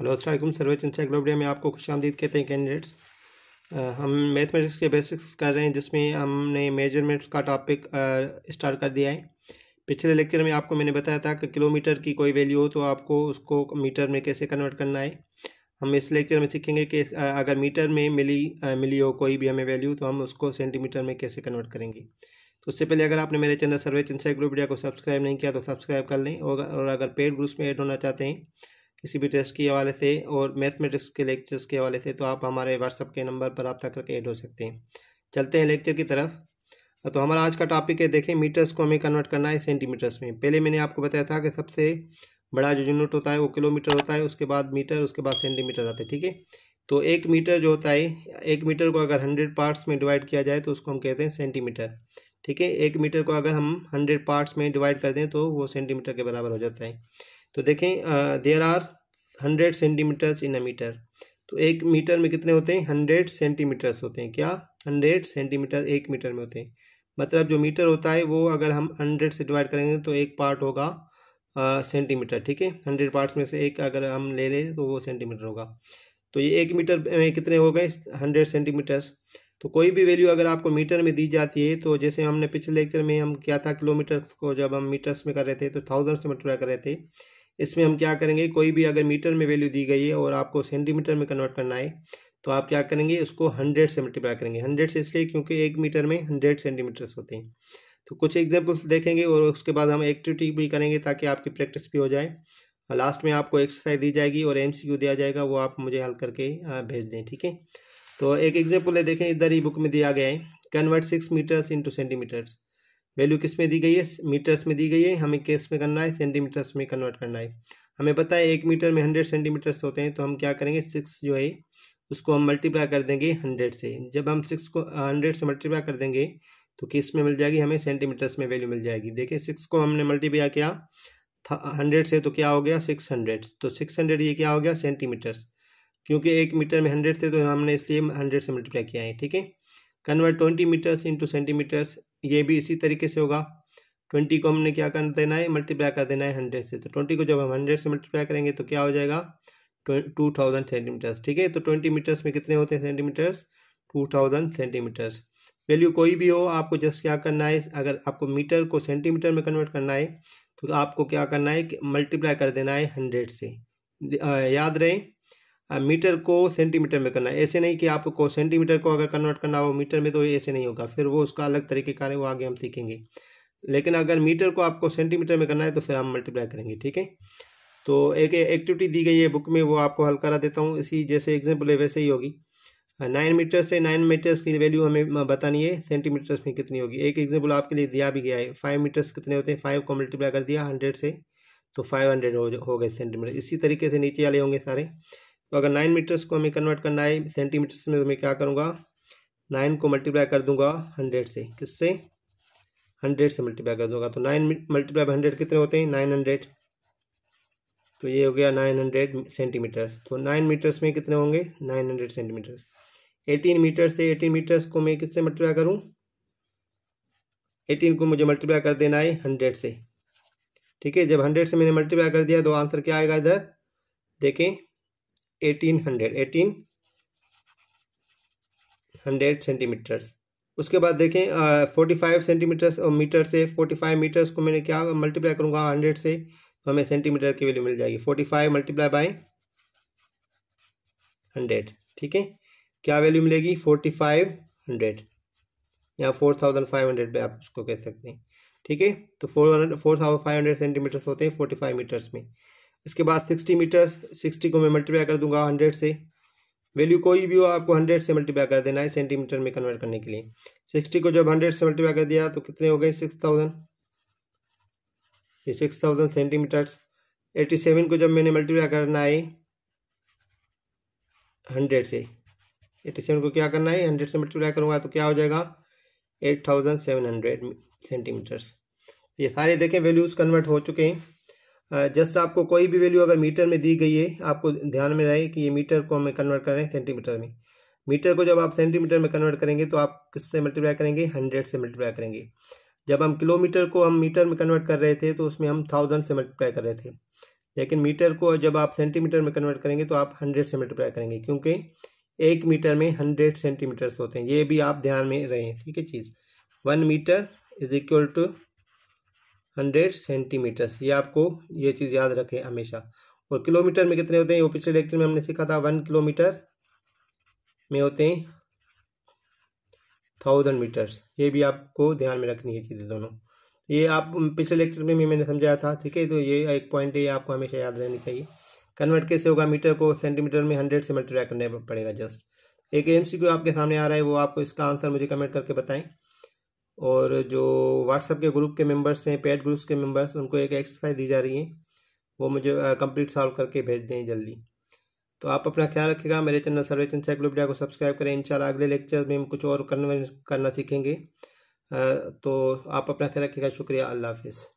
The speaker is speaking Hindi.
हेलो असलम सर्वे इंसाइक्लोपीडिया में आपको खुश आमदीद कहते हैं कैंडिडेट्स हम मैथमेटिक्स के बेसिक्स कर रहे हैं जिसमें हमने मेजरमेंट्स का टॉपिक स्टार्ट कर दिया है पिछले लेक्चर में आपको मैंने बताया था कि किलोमीटर की कोई वैल्यू हो तो आपको उसको मीटर में कैसे कन्वर्ट करना है हम इस लेक्चर में सीखेंगे कि अगर मीटर में मिली मिली हो कोई भी हमें वैल्यू तो हम उसको सेंटीमीटर में कैसे कन्वर्ट करेंगे तो उससे पहले अगर आपने मेरे चैनल सर्वे इंसाइक्लोपीडिया को सब्सक्राइब नहीं किया तो सब्सक्राइब कर लें और अगर पेड ग्रुप्स में एड होना चाहते हैं किसी भी टेस्ट के हवाले से और मैथमेटिक्स के लेक्चर्स के हवाले से तो आप हमारे व्हाट्सअप के नंबर पर रब्ता करके ऐड हो सकते हैं चलते हैं लेक्चर की तरफ तो हमारा आज का टॉपिक है देखें मीटर्स को हमें कन्वर्ट करना है सेंटीमीटर्स में पहले मैंने आपको बताया था कि सबसे बड़ा जो यूनिट होता है वो किलोमीटर होता है उसके बाद मीटर उसके बाद सेंटीमीटर आता है ठीक है तो एक मीटर जो होता है एक मीटर को अगर हंड्रेड पार्ट्स में डिवाइड किया जाए तो उसको हम कहते हैं सेंटीमीटर ठीक है एक मीटर को अगर हम हंड्रेड पार्ट्स में डिवाइड कर दें तो वो सेंटीमीटर के बराबर हो जाता है तो देखें there are hundred centimetres in a metre तो एक मीटर में कितने होते हैं हंड्रेड सेंटीमीटर्स होते हैं क्या हंड्रेड सेंटीमीटर एक मीटर में होते हैं मतलब जो मीटर होता है वो अगर हम हंड्रेड से डिवाइड करेंगे तो एक पार्ट होगा सेंटीमीटर ठीक है हंड्रेड पार्ट्स में से एक अगर हम ले लें तो वो सेंटीमीटर होगा तो ये एक मीटर में कितने हो गए हंड्रेड सेंटीमीटर्स तो कोई भी वैल्यू अगर आपको मीटर में दी जाती है तो जैसे हमने पिछले लेक्चर में हम क्या था किलोमीटर को जब हम मीटर्स में कर रहे थे तो थाउजेंड से मल्टीप्लाई कर रहे थे इसमें हम क्या करेंगे कोई भी अगर मीटर में वैल्यू दी गई है और आपको सेंटीमीटर में कन्वर्ट करना है तो आप क्या करेंगे उसको हंड्रेड से मल्टीप्लाई करेंगे हंड्रेड से इसलिए क्योंकि एक मीटर में हंड्रेड सेंटीमीटर्स होते हैं तो कुछ एग्जाम्पल्स देखेंगे और उसके बाद हम एक्टिविटी भी करेंगे ताकि आपकी प्रैक्टिस भी हो जाए लास्ट में आपको एक्सरसाइज दी जाएगी और एम दिया जाएगा वो आप मुझे हल करके भेज दें ठीक है तो एक एग्जाम्पल देखें इधर ही बुक में दिया गया है convert six metres into centimetres value किस में दी गई है मीटर्स में दी गई है हमें किस में करना है सेंटीमीटर्स में कन्वर्ट करना है हमें पता है एक मीटर में हंड्रेड सेंटीमीटर्स होते हैं तो हम क्या करेंगे सिक्स जो है उसको हम मल्टीप्लाई कर देंगे हंड्रेड से जब हम सिक्स को हंड्रेड से मल्टीप्लाई कर देंगे तो किस में मिल जाएगी हमें सेंटीमीटर्स में वैल्यू मिल जाएगी देखिए सिक्स को हमने मल्टीप्लाई किया हंड्रेड से तो क्या हो गया सिक्स हंड्रेड तो सिक्स हंड्रेड ये क्या हो गया सेंटीमीटर्स क्योंकि एक मीटर में हंड्रेड थे तो हमने इसलिए हंड्रेड से मल्टीप्लाई किया है ठीक है convert twenty metres into centimetres ये भी इसी तरीके से होगा ट्वेंटी को हमने क्या कर देना है मल्टीप्लाई कर देना है हंड्रेड से तो ट्वेंटी को जब हम हंड्रेड से मल्टीप्लाई करेंगे तो क्या हो जाएगा टू थाउजेंड सेंटीमीटर्स ठीक है तो ट्वेंटी मीटर्स में कितने होते हैं centimetres two thousand centimetres value कोई भी हो आपको जस्ट क्या करना है अगर आपको मीटर को सेंटीमीटर में कन्वर्ट करना है तो आपको क्या करना है कि मल्टीप्लाई कर देना है हंड्रेड से याद रहे हाँ, मीटर को सेंटीमीटर में करना है ऐसे नहीं कि आपको सेंटीमीटर को अगर कन्वर्ट करना हो मीटर में तो ऐसे नहीं होगा फिर वो उसका अलग तरीके का है वो आगे हम सीखेंगे लेकिन अगर मीटर को आपको सेंटीमीटर में करना है तो फिर हम मल्टीप्लाई करेंगे ठीक है तो एक एक्टिविटी दी गई है बुक में वो आपको हल करा देता हूँ इसी जैसे एग्जाम्पल है वैसे ही होगी नाइन हाँ, मीटर से नाइन मीटर्स की वैल्यू हमें बतानी है सेंटीमीटर्स में कितनी होगी एक एग्जाम्पल आपके लिए दिया भी गया है फाइव मीटर्स कितने होते हैं फाइव को मल्टीप्लाई कर दिया हंड्रेड से तो फाइव हंड्रेड हो गए सेंटीमीटर इसी तरीके से नीचे वाले होंगे सारे तो अगर नाइन मीटर्स को हमें कन्वर्ट करना है सेंटीमीटर्स में तो मैं क्या करूँगा नाइन को मल्टीप्लाई कर दूंगा हंड्रेड से किससे हंड्रेड से मल्टीप्लाई कर दूंगा तो नाइन मल्टीप्लाई बाई हंड्रेड कितने होते हैं नाइन हंड्रेड तो ये हो गया नाइन हंड्रेड सेंटीमीटर्स तो नाइन मीटर्स में कितने होंगे nine hundred centimetres eighteen metre से एटीन मीटर्स को मैं किससे मल्टीप्लाई करूँ एटीन को मुझे मल्टीप्लाई कर देना है हंड्रेड से ठीक है जब हंड्रेड से मैंने मल्टीप्लाई कर दिया तो आंसर क्या आएगा इधर देखें eighteen hundred eighteen hundred centimetres उसके बाद देखें फोर्टी फाइव सेंटीमीटर्स और मीटर से फोर्टी फाइव मीटर्स को मैंने क्या मल्टीप्लाई करूंगा हंड्रेड से तो हमें सेंटीमीटर की वैल्यू मिल जाएगी forty five multiply by hundred ठीक है क्या वैल्यू मिलेगी फोर्टी फाइव हंड्रेड या फोर थाउजेंड फाइव हंड्रेड पे आप उसको कह सकते हैं ठीक है तो four four thousand five hundred centimetres होते हैं फोर्टी फाइव मीटर्स में इसके बाद सिक्सटी मीटर सिक्सटी को मैं मल्टीप्लाई कर दूंगा हंड्रेड से वैल्यू कोई भी हो आपको हंड्रेड से मल्टीप्लाई कर देना है सेंटीमीटर में कन्वर्ट करने के लिए सिक्सटी को जब हंड्रेड से मल्टीप्लाई कर दिया तो कितने हो गए सिक्स थाउजेंड ये six thousand centimetres eighty seven को जब मैंने मल्टीप्लाई करना है हंड्रेड से एटी सेवन को क्या करना है हंड्रेड से मल्टीप्लाई करूँगा तो क्या हो जाएगा eight thousand seven hundred centimetres ये सारे देखें वैल्यूज़ कन्वर्ट हो चुके हैं जस्ट आपको कोई भी वैल्यू अगर मीटर में दी गई है आपको ध्यान में रहे कि ये मीटर को हमें कन्वर्ट कर रहे हैं सेंटीमीटर में मीटर को जब आप सेंटीमीटर में कन्वर्ट करेंगे तो आप किससे मल्टीप्लाई करेंगे हंड्रेड से मल्टीप्लाई करेंगे जब हम किलोमीटर को हम मीटर में कन्वर्ट कर रहे थे तो उसमें हम थाउजेंड से मल्टीप्लाई कर रहे थे लेकिन मीटर को जब आप सेंटीमीटर में कन्वर्ट करेंगे तो आप हंड्रेड से मल्टीप्लाई करेंगे क्योंकि एक मीटर में हंड्रेड सेंटीमीटर्स होते हैं ये भी आप ध्यान में रहें ठीक है चीज़ one metre is equal to hundred centimetres ये आपको ये चीज़ याद रखें हमेशा और किलोमीटर में कितने होते हैं वो पिछले लेक्चर में हमने सीखा था वन किलोमीटर में होते हैं थाउजेंड मीटर्स ये भी आपको ध्यान में रखनी है चीज़ें दोनों ये आप पिछले लेक्चर में भी मैंने समझाया था ठीक है तो ये एक पॉइंट है आपको हमेशा याद रहनी चाहिए कन्वर्ट कैसे होगा मीटर को सेंटीमीटर में हंड्रेड से मल्टीप्लाई करने पड़ेगा जस्ट एक एम आपके सामने आ रहा है वो आपको इसका आंसर मुझे कमेंट करके बताएं और जो व्हाट्सएप के ग्रुप के मेंबर्स हैं पेड ग्रुप्स के मेंबर्स उनको एक एक्सरसाइज दी जा रही है वो मुझे कंप्लीट सॉल्व करके भेज दें जल्दी तो आप अपना ख्याल रखिएगा मेरे चैनल सर्वेचन चंद मीडिया को सब्सक्राइब करें इंशाल्लाह अगले लेक्चर में हम कुछ और करना सीखेंगे तो आप अपना ख्याल रखिएगा शुक्रिया अल्लाह हाफिज़